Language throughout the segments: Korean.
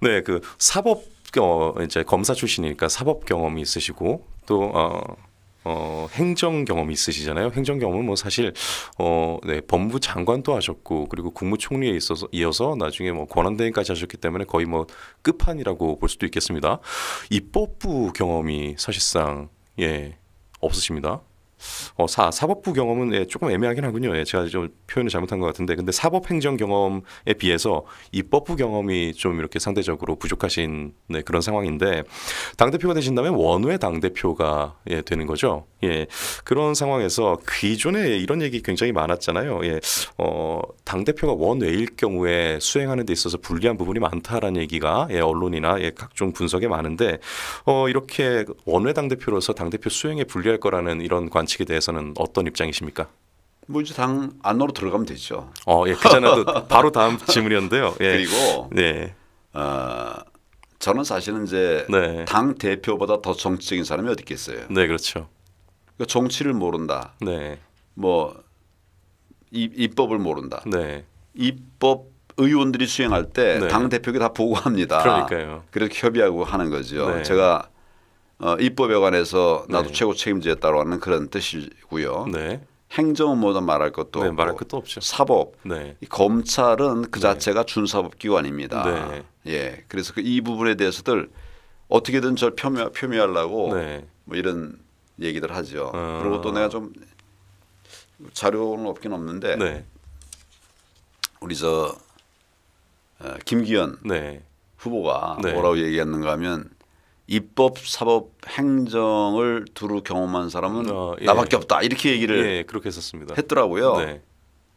네, 그 사법 어, 이제 검사 출신이니까 사법 경험이 있으시고 또 어, 어, 행정 경험이 있으시잖아요. 행정 경험은 뭐 사실 어, 네, 법무 장관도 하셨고 그리고 국무총리에 있어서 이어서 나중에 뭐 권한대행까지 하셨기 때문에 거의 뭐 끝판이라고 볼 수도 있겠습니다. 입법부 경험이 사실상 예 없으십니다. 어, 사 사법부 경험은 예, 조금 애매하긴 하군요. 예, 제가 좀 표현을 잘못한 것 같은데, 근데 사법행정 경험에 비해서 입법부 경험이 좀 이렇게 상대적으로 부족하신 네, 그런 상황인데 당 대표가 되신다면 원외 당 대표가 예, 되는 거죠. 예, 그런 상황에서 기존에 이런 얘기 굉장히 많았잖아요. 예, 어, 당 대표가 원외일 경우에 수행하는 데 있어서 불리한 부분이 많다라는 얘기가 예, 언론이나 예, 각종 분석에 많은데 어, 이렇게 원외 당 대표로서 당 대표 수행에 불리할 거라는 이런 관 반칙에 대해서는 어떤 입장이십니까? 뭐 이제 당 안으로 들어가면 되죠. 어, 예, 그전에도 바로 다음 질문이었는데요. 예. 그리고 네. 어, 저는 사실은 이제 네. 당 대표보다 더 정치적인 사람이 어디 있겠어요. 네, 그렇죠. 그러니까 정치를 모른다. 네. 뭐 이, 입법을 모른다. 네. 입법 의원들이 수행할 때당 네. 대표가 다 보고합니다. 그러니까요. 그래서 협의하고 하는 거죠. 네. 제가 어, 입법에 관해서 나도 네. 최고 책임지겠다고 하는 그런 뜻이고요. 네. 행정뭐든 말할 것도 네, 없고 말할 것도 없죠. 사법, 네. 검찰은 그 네. 자체가 준사법기관입니다. 네. 예, 그래서 그 이 부분에 대해서들 어떻게든 저 표명 표명하려고 네. 뭐 이런 얘기들 하죠. 어. 그리고 또 내가 좀 자료는 없긴 없는데 우리 저 어, 김기현 후보가 뭐라고 얘기했는가 하면 입법, 사법, 행정을 두루 경험한 사람은 어, 예. 나밖에 없다 이렇게 얘기를 예, 그렇게 했었습니다. 했더라고요. 네.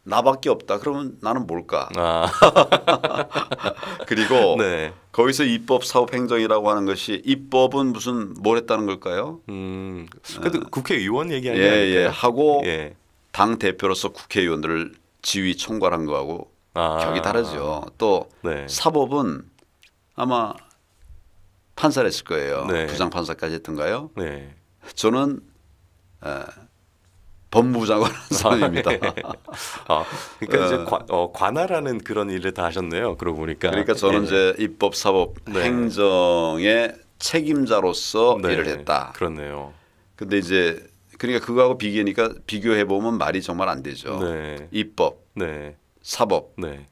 나밖에 없다. 그러면 나는 뭘까? 아. 그리고 네. 거기서 입법, 사법, 행정이라고 하는 것이 입법은 무슨 뭘 했다는 걸까요? 음, 근데 네. 아. 국회의원 얘기하는 예, 예, 하고 예. 당 대표로서 국회의원들을 지휘 총괄한 거하고 아. 격이 다르죠. 또 네. 사법은 아마 판사를 했을 거예요. 네. 부장 판사까지 했던가요? 네. 저는 에, 법무부 장관 사람입니다. 아, 그러니까 이제 관, 어. 어, 관할하는 그런 일을 다 하셨네요. 그러고 보니까. 그러니까 저는 예. 이제 입법, 사법, 네. 행정의 책임자로서 네. 일을 했다. 그렇네요. 근데 이제 그러니까 그거하고 비교니까 하 비교해 보면 말이 정말 안 되죠. 네. 입법, 네. 사법, 네.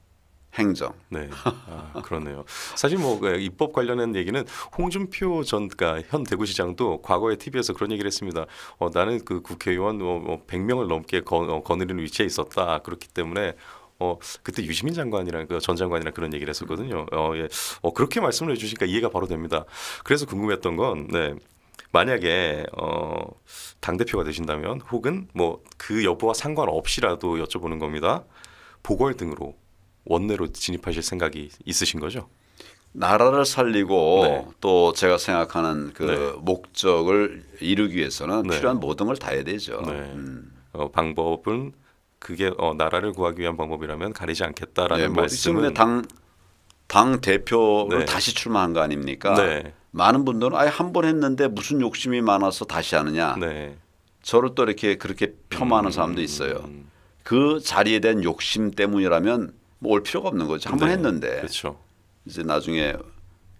행정. 네, 아, 그러네요. 사실 뭐 그 입법 관련한 얘기는 홍준표 전 그러니까 현 대구시장도 과거에 TV에서 그런 얘기를 했습니다. 어, 나는 그 국회의원 뭐 100명을 뭐 넘게 거, 어, 거느리는 위치에 있었다. 그렇기 때문에 어 그때 유시민 장관이랑 그전 장관이랑 그런 얘기를 했었거든요. 어, 예. 어 그렇게 말씀을 해주시니까 이해가 바로 됩니다. 그래서 궁금했던 건 네. 만약에 어당 대표가 되신다면 혹은 뭐 그 여부와 상관없이라도 여쭤보는 겁니다. 보궐 등으로 원내로 진입하실 생각이 있으신 거죠? 나라를 살리고 네. 또 제가 생각하는 그 네. 목적을 이루기 위해서는 네. 필요한 모든 걸 다 해야 되죠. 네. 음. 어, 방법은 그게 어, 나라를 구하기 위한 방법이라면 가리지 않겠다라는 네, 뭐 말씀은 당, 당 대표를 네. 다시 출마한 거 아닙니까? 많은 분들은 아예 한 번 했는데 무슨 욕심이 많아서 다시 하느냐. 저를 또 이렇게 그렇게 폄하하는 음, 사람도 있어요. 음. 그 자리에 대한 욕심 때문이라면 뭐올 필요가 없는 거죠. 한번 네. 했는데. 그렇 이제 나중에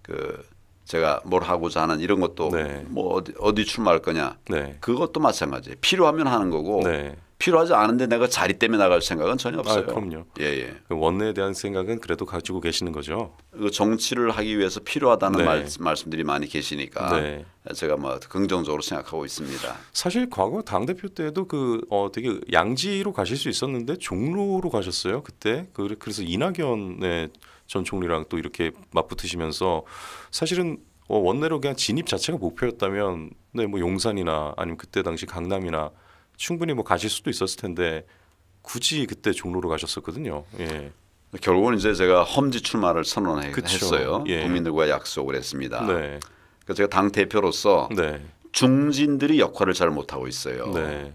그 제가 뭘 하고자 하는 이런 것도 네. 뭐 어디, 어디 출마할 거냐. 네. 그것도 마찬가지예요. 필요하면 하는 거고 네. 필요하지 않은데 내가 자리 때문에 나갈 생각은 전혀 없어요. 아, 그럼요. 예, 예. 그 원내에 대한 생각은 그래도 가지고 계시는 거죠. 그 정치를 하기 위해서 필요하다는 네. 말, 말씀들이 많이 계시니까 네. 제가 뭐 긍정적으로 생각하고 있습니다. 사실 과거 당 대표 때도 그 어, 되게 양지로 가실 수 있었는데 종로로 가셨어요. 그때 그, 그래서 이낙연의 전 총리랑 또 이렇게 맞붙으시면서 사실은 어, 원내로 그냥 진입 자체가 목표였다면 네, 뭐 용산이나 아니면 그때 당시 강남이나 충분히 뭐 가실 수도 있었을 텐데 굳이 그때 종로로 가셨었거든요. 예. 결국은 이제 제가 험지 출마를 선언했어요. 예. 국민들과 약속을 했습니다. 네. 그래서 그러니까 제가 당 대표로서 네. 중진들이 역할을 잘 못하고 있어요. 네.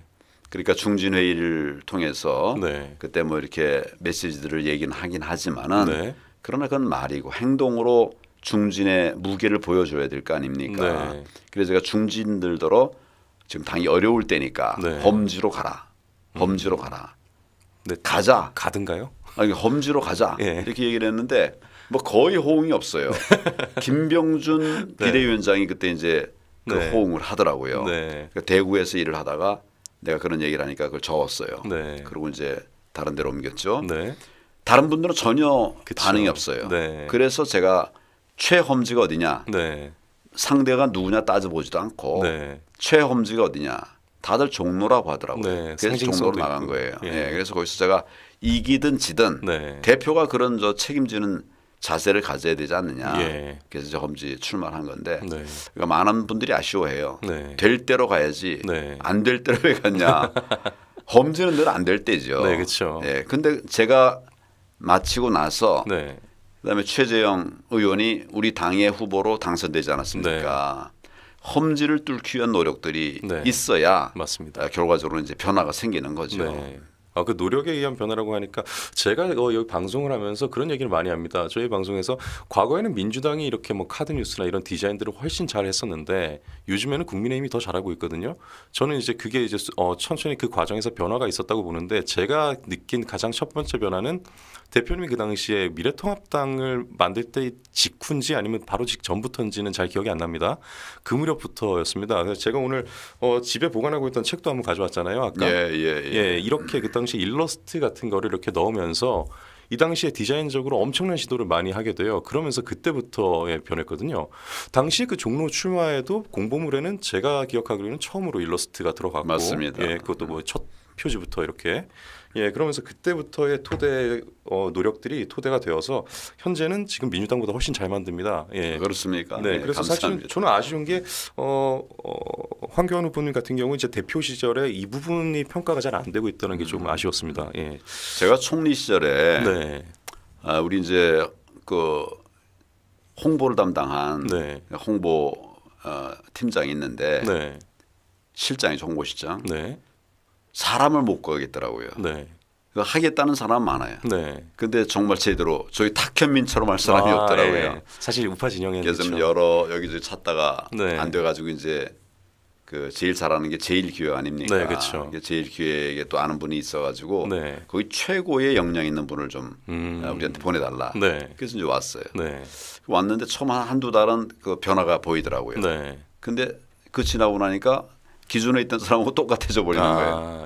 그러니까 중진 회의를 통해서 네. 그때 뭐 이렇게 메시지들을 얘기는 하긴 하지만은 네. 그러나 그건 말이고 행동으로 중진의 무게를 보여줘야 될 거 아닙니까? 네. 그래서 제가 중진들더러 지금 당이 어려울 때니까 네. 범주로 가라. 범주로 음. 가라. 네. 가자. 가든가요? 아니 험지로 가자 예. 이렇게 얘기를 했는데 뭐 거의 호응이 없어요. 김병준 네. 비대위원장이 네. 그때 이제 그 네. 호응을 하더라고요. 네. 그러니까 대구에서 일을 하다가 내가 그런 얘기를 하니까 그걸 적었어요. 네. 그리고 이제 다른 데로 옮겼죠. 네. 다른 분들은 전혀 그쵸. 반응이 없어요. 그래서 제가 최험지가 어디냐? 상대가 누구냐 따져보지도 않고 네. 최험지가 어디냐 다들 종로라고 하더라고요. 네, 그래서 종로로 나간 있고. 거예요. 예. 네, 그래서 거기서 제가 이기든 지든 네. 대표가 그런 저 책임지는 자세를 가져야 되지 않느냐. 예. 그래서 저 험지 출마한 건데 네. 그러니까 많은 분들이 아쉬워해요. 네. 될 대로 가야지 네. 안될 대로 왜 갔냐. 험지는 늘 안 될 때죠. 네, 그렇죠. 예, 근데 제가 마치고 나서 네. 그다음에 최재형 의원이 우리 당의 후보로 당선되지 않았습니까? 네. 험지를 뚫기 위한 노력들이 네. 있어야 맞습니다. 결과적으로 이제 변화가 생기는 거죠. 네. 아, 그 노력에 의한 변화라고 하니까 제가 어, 여기 방송을 하면서 그런 얘기를 많이 합니다. 저희 방송에서 과거에는 민주당이 이렇게 뭐 카드 뉴스나 이런 디자인들을 훨씬 잘 했었는데 요즘에는 국민의힘이 더 잘하고 있거든요. 저는 이제 그게 이제 어, 천천히 그 과정에서 변화가 있었다고 보는데 제가 느낀 가장 첫 번째 변화는 대표님이 그 당시에 미래통합당을 만들 때 직후인지 아니면 바로 직전부터인지는 잘 기억이 안 납니다. 그 무렵부터였습니다. 그래서 제가 오늘 어, 집에 보관하고 있던 책도 한번 가져왔잖아요. 아까 예, 예, 예. 예 이렇게 그때 당시 일러스트 같은 거를 이렇게 넣으면서 이 당시에 디자인적으로 엄청난 시도를 많이 하게 돼요. 그러면서 그때부터 변했거든요. 당시그 종로 출마에도 공보물에는 제가 기억하기로는 처음으로 일러스트가 들어갔고, 맞습니다. 예, 그것도 뭐 첫 표지부터 이렇게 예, 그러면서 그때부터의 토대 어, 노력들이 토대가 되어서 현재는 지금 민주당보다 훨씬 잘 만듭니다. 예. 그렇습니까? 네, 네 그래서 감사합니다. 사실 저는 아쉬운 게 어, 어, 황교안 후보님 같은 경우 이제 대표 시절에 이 부분이 평가가 잘 안 되고 있다는 게 조금 음. 아쉬웠습니다. 예. 제가 총리 시절에 네. 아, 우리 이제 그 홍보를 담당한 네. 홍보 어, 팀장이 있는데 네. 실장이 홍보실장 네. 사람을 못 구하겠더라고요. 네. 그 하겠다는 사람 많아요. 네. 근데 정말 제대로 저희 탁현민처럼 할 사람이 아, 없더라고요. 예. 사실 우파 진영에는 그래서 그렇죠. 여러 여기저기 찾다가 네. 안 돼가지고 이제 그 제일 잘하는 게 제일 기회 아닙니까? 네, 그렇죠. 제일 기회에또 아는 분이 있어가지고 네. 거기 최고의 역량 있는 분을 좀 음. 아, 우리한테 보내달라. 네. 그래서 이제 왔어요. 네. 왔는데 처음 한두 달은 그 변화가 보이더라고요. 네. 근데 그 지나고 나니까 기준에 있던 사람하고 똑같아져 버리는 아,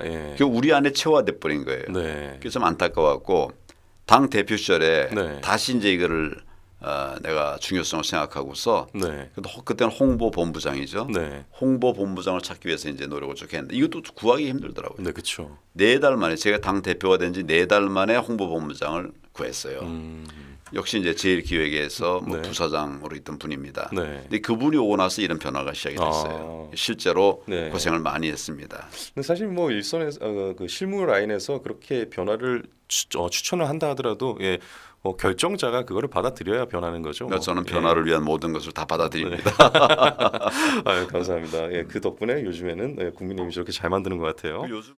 거예요. 예. 그 우리 안에 체화돼 버린 거예요. 네. 그게 참 안타까웠고 당 대표 시절에 네. 다시 이제 이거를 어, 내가 중요성을 생각하고서 네. 그때는 홍보 본부장이죠. 네. 홍보 본부장을 찾기 위해서 이제 노력을 쭉 했는데 이것도 구하기 힘들더라고요. 네, 그렇죠. 네 달 만에 제가 당 대표가 된 지 네 달 만에 홍보 본부장을 구했어요. 음. 역시 이제 제일 기획에서 뭐 네. 부사장으로 있던 분입니다. 네. 근데 그분이 오고 나서 이런 변화가 시작이 됐어요. 아. 실제로 네. 고생을 많이 했습니다. 사실 뭐 일선에서 어, 그 실무 라인에서 그렇게 변화를 추, 어, 추천을 한다 하더라도 예. 어, 결정자가 그거를 받아들여야 변하는 거죠. 뭐. 네, 저는 예. 변화를 예. 위한 모든 것을 다 받아들입니다. 네. 아유, 감사합니다. 예, 그 덕분에 요즘에는 예, 국민님이 저렇게 잘 만드는 것 같아요. 그 요즘...